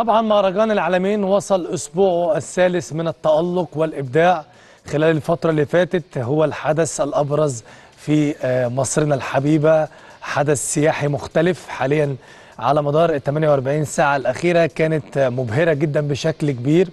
طبعا مهرجان العالمين وصل أسبوعه الثالث من التألق والإبداع خلال الفترة اللي فاتت هو الحدث الأبرز في آه، مصرنا الحبيبة حدث سياحي مختلف حاليا على مدار ال 48 ساعة الأخيرة كانت مبهرة جدا بشكل كبير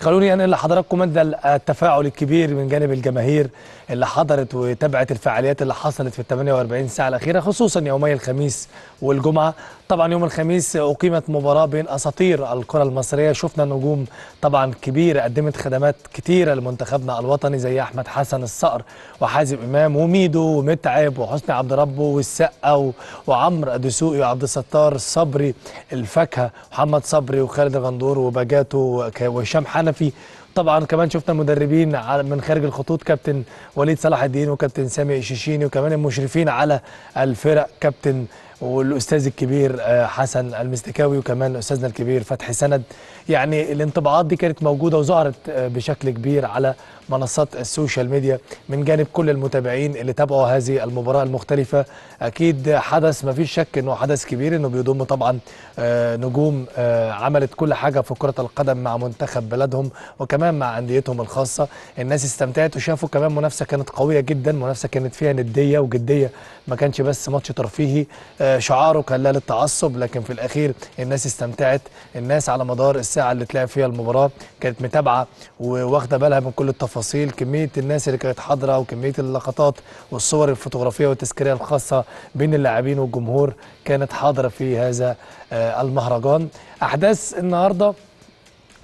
خلوني أنقل لحضراتكم مدى التفاعل الكبير من جانب الجماهير اللي حضرت وتابعت الفعاليات اللي حصلت في ال 48 ساعة الأخيرة خصوصا يومي الخميس والجمعة طبعا يوم الخميس أقيمت مباراة بين أساطير الكرة المصرية شفنا نجوم طبعا كبيرة قدمت خدمات كتيرة لمنتخبنا الوطني زي أحمد حسن الصقر وحازم إمام وميدو ومتعب وحسني عبد ربه والسقه وعمرو دسوقي وعبد الستار صبري الفاكهة محمد صبري وخالد غندور وباجاتو وهشام حنفي طبعا كمان شفنا مدربين من خارج الخطوط كابتن وليد صلاح الدين وكابتن سامي الشيشيني وكمان المشرفين على الفرق كابتن والاستاذ الكبير آه، حسن المستكاوي وكمان استاذنا الكبير فتحي سند يعني الانطباعات دي كانت موجوده وظهرت آه، بشكل كبير على منصات السوشيال ميديا من جانب كل المتابعين اللي تابعوا هذه المباراة المختلفة أكيد حدث ما فيش شك أنه حدث كبير أنه بيضم طبعا آه، نجوم آه، عملت كل حاجة في كرة القدم مع منتخب بلدهم وكمان مع أنديتهم الخاصة الناس استمتعت وشافوا كمان منافسة كانت قوية جدا منافسة كانت فيها ندية وجدية ما كانش بس ماتش ترفيهي آه، شعاره كان لا للتعصب لكن في الأخير الناس استمتعت الناس على مدار الساعة اللي تلعب فيها المباراة كانت متابعة وواخدة بالها من كل التفاصيل تفاصيل كميه الناس اللي كانت حاضره وكميه اللقطات والصور الفوتوغرافيه والتذكاريه الخاصه بين اللاعبين والجمهور كانت حاضره في هذا آه، المهرجان احداث النهارده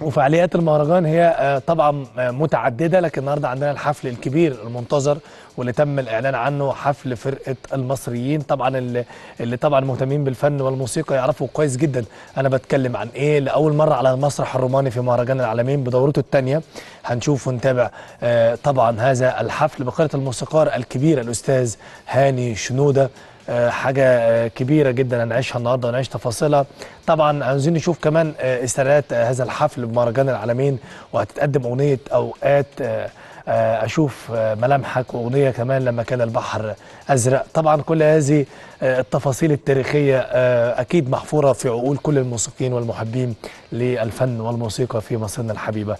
وفعاليات المهرجان هي آه، طبعا آه، متعددة لكن النهاردة عندنا الحفل الكبير المنتظر واللي تم الإعلان عنه حفل فرقة المصريين طبعا اللي, اللي طبعا مهتمين بالفن والموسيقى يعرفوا كويس جدا أنا بتكلم عن إيه لأول مرة على المسرح الروماني في مهرجان العالمين بدورته الثانية هنشوف ونتابع آه، طبعا هذا الحفل بقرة الموسيقار الكبير الأستاذ هاني شنودة آه، حاجه آه، كبيره جدا هنعيشها النهارده ونعيش تفاصيلها طبعا عايزين نشوف كمان آه، استعدادات هذا الحفل بمهرجان العالمين وهتتقدم اغنيه اوقات اشوف ملامحك واغنيه كمان لما كان البحر ازرق طبعا كل هذه التفاصيل التاريخيه اكيد محفوره في عقول كل الموسيقيين والمحبين للفن والموسيقى في مصرنا الحبيبه